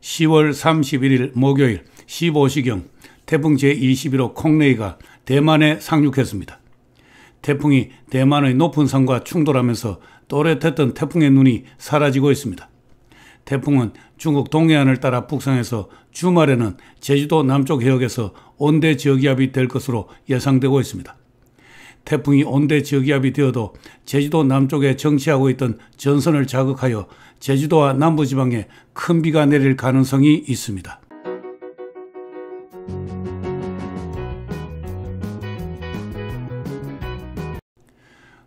10월 31일 목요일 15시경 태풍 제21호 콩레이가 대만에 상륙했습니다. 태풍이 대만의 높은 산과 충돌하면서 또렷했던 태풍의 눈이 사라지고 있습니다. 태풍은 중국 동해안을 따라 북상해서 주말에는 제주도 남쪽 해역에서 온대 저기압이 될 것으로 예상되고 있습니다. 태풍이 온대 저기압이 되어도 제주도 남쪽에 정치하고 있던 전선을 자극하여 제주도와 남부지방에 큰 비가 내릴 가능성이 있습니다.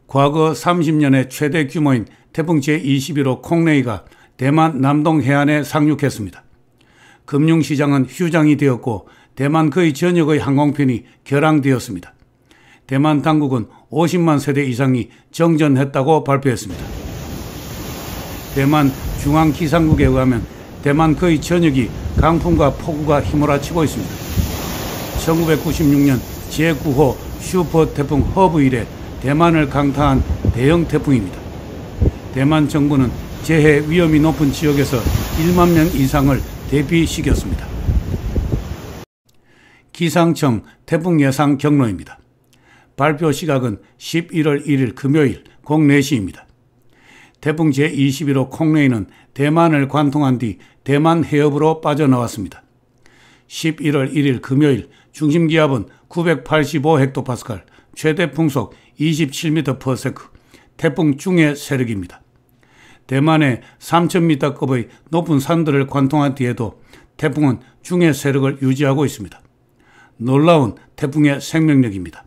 과거 30년의 최대 규모인 태풍 제21호 콩레이가 대만 남동 해안에 상륙했습니다. 금융시장은 휴장이 되었고 대만 거의 전역의 항공편이 결항되었습니다. 대만 당국은 50만 세대 이상이 정전했다고 발표했습니다. 대만 중앙기상국에 의하면 대만 거의 전역이 강풍과 폭우가 휘몰아치고 있습니다. 1996년 제9호 슈퍼 태풍 허브 이래 대만을 강타한 대형 태풍입니다. 대만 정부는 재해 위험이 높은 지역에서 1만 명 이상을 대비시켰습니다 기상청 태풍 예상 경로입니다. 발표 시각은 11월 1일 금요일 04시입니다. 태풍 제21호 콩레이는 대만을 관통한 뒤 대만 해협으로 빠져나왔습니다. 11월 1일 금요일 중심 기압은 985헥토파스칼, 최대 풍속 27m/s, 태풍 중의 세력입니다. 대만의 3,000m급의 높은 산들을 관통한 뒤에도 태풍은 중의 세력을 유지하고 있습니다. 놀라운 태풍의 생명력입니다.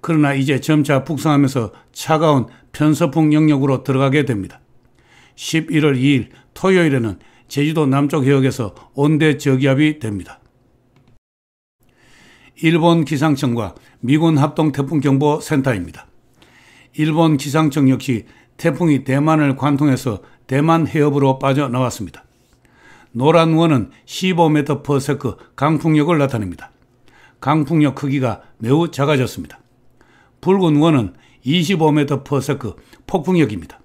그러나 이제 점차 북상하면서 차가운 편서풍 영역으로 들어가게 됩니다. 11월 2일 토요일에는 제주도 남쪽 해역에서 온대 저기압이 됩니다. 일본 기상청과 미군 합동 태풍 경보 센터입니다. 일본 기상청 역시 태풍이 대만을 관통해서 대만 해협으로 빠져나왔습니다. 노란 원은 15m/s 강풍력을 나타냅니다. 강풍력 크기가 매우 작아졌습니다. 붉은 원은 25m/s 폭풍력입니다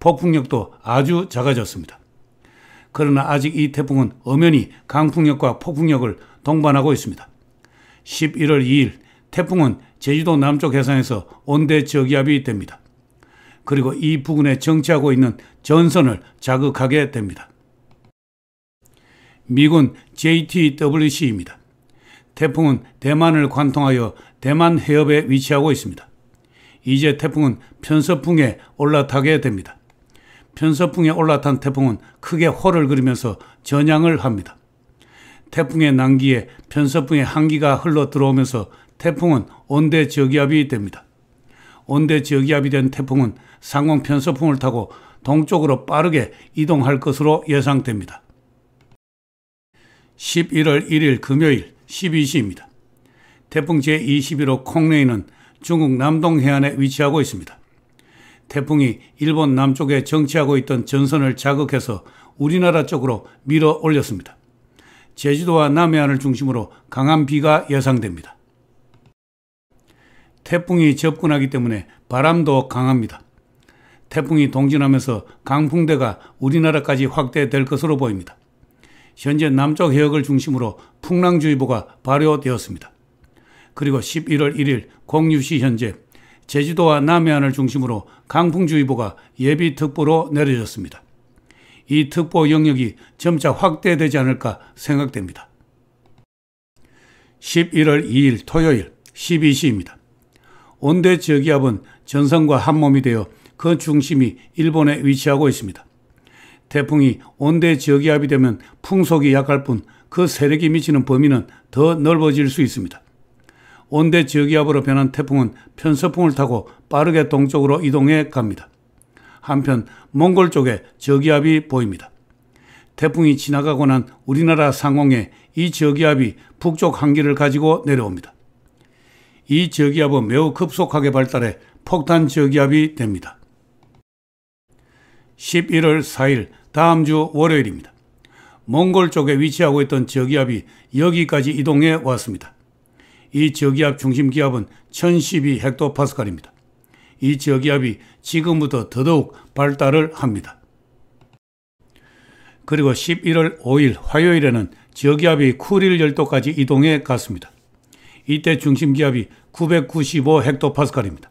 폭풍역도 아주 작아졌습니다. 그러나 아직 이 태풍은 엄연히 강풍역과 폭풍역을 동반하고 있습니다. 11월 2일 태풍은 제주도 남쪽 해상에서 온대 저기압이 됩니다. 그리고 이 부근에 정치하고 있는 전선을 자극하게 됩니다. 미군 JTWC입니다. 태풍은 대만을 관통하여 대만 해협에 위치하고 있습니다. 이제 태풍은 편서풍에 올라타게 됩니다. 편서풍에 올라탄 태풍은 크게 홀을 그리면서 전향을 합니다. 태풍의 난기에 편서풍의 한기가 흘러 들어오면서 태풍은 온대 저기압이 됩니다. 온대 저기압이 된 태풍은 상공 편서풍을 타고 동쪽으로 빠르게 이동할 것으로 예상됩니다. 11월 1일 금요일 12시입니다. 태풍 제21호 콩레이는 중국 남동 해안에 위치하고 있습니다. 태풍이 일본 남쪽에 정치하고 있던 전선을 자극해서 우리나라 쪽으로 밀어 올렸습니다. 제주도와 남해안을 중심으로 강한 비가 예상됩니다. 태풍이 접근하기 때문에 바람도 강합니다. 태풍이 동진하면서 강풍대가 우리나라까지 확대될 것으로 보입니다. 현재 남쪽 해역을 중심으로 풍랑주의보가 발효되었습니다. 그리고 11월 1일 06시 현재 제주도와 남해안을 중심으로 강풍주의보가 예비특보로 내려졌습니다. 이 특보 영역이 점차 확대되지 않을까 생각됩니다. 11월 2일 토요일 12시입니다. 온대 저기압은 전선과 한몸이 되어 그 중심이 일본에 위치하고 있습니다. 태풍이 온대 저기압이 되면 풍속이 약할 뿐 그 세력이 미치는 범위는 더 넓어질 수 있습니다. 온대 저기압으로 변한 태풍은 편서풍을 타고 빠르게 동쪽으로 이동해 갑니다. 한편 몽골 쪽에 저기압이 보입니다. 태풍이 지나가고 난 우리나라 상공에 이 저기압이 북쪽 한기를 가지고 내려옵니다. 이 저기압은 매우 급속하게 발달해 폭탄 저기압이 됩니다. 11월 4일 다음 주 월요일입니다. 몽골 쪽에 위치하고 있던 저기압이 여기까지 이동해 왔습니다. 이 저기압 중심 기압은 1012 헥토파스칼입니다. 이 저기압이 지금부터 더더욱 발달을 합니다. 그리고 11월 5일 화요일에는 저기압이 쿠릴 열도까지 이동해 갔습니다. 이때 중심 기압이 995 헥토파스칼입니다.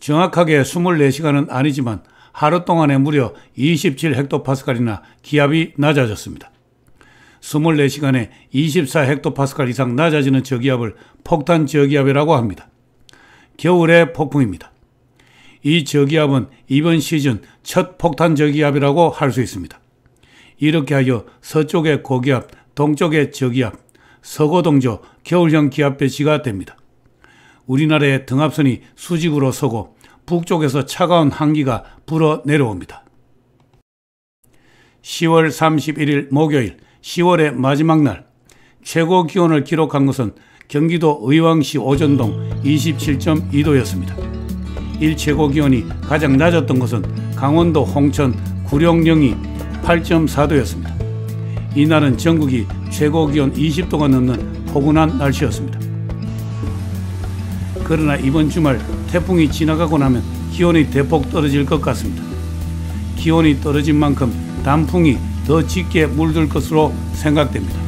정확하게 24시간은 아니지만 하루 동안에 무려 27헥토파스칼이나 기압이 낮아졌습니다. 24시간에 24헥토파스칼 이상 낮아지는 저기압을 폭탄 저기압이라고 합니다. 겨울의 폭풍입니다. 이 저기압은 이번 시즌 첫 폭탄 저기압이라고 할 수 있습니다. 이렇게 하여 서쪽의 고기압, 동쪽의 저기압, 서고동조 겨울형 기압 배치가 됩니다. 우리나라의 등압선이 수직으로 서고 북쪽에서 차가운 한기가 불어 내려옵니다. 10월 31일 목요일 10월의 마지막 날 최고 기온을 기록한 것은 경기도 의왕시 오전동 27.2도였습니다. 일 최고 기온이 가장 낮았던 것은 강원도 홍천 구룡령이 8.4도였습니다. 이날은 전국이 최고 기온 20도가 넘는 포근한 날씨였습니다. 그러나 이번 주말 태풍이 지나가고 나면 기온이 대폭 떨어질 것 같습니다. 기온이 떨어진 만큼 단풍이 더 짙게 물들 것으로 생각됩니다.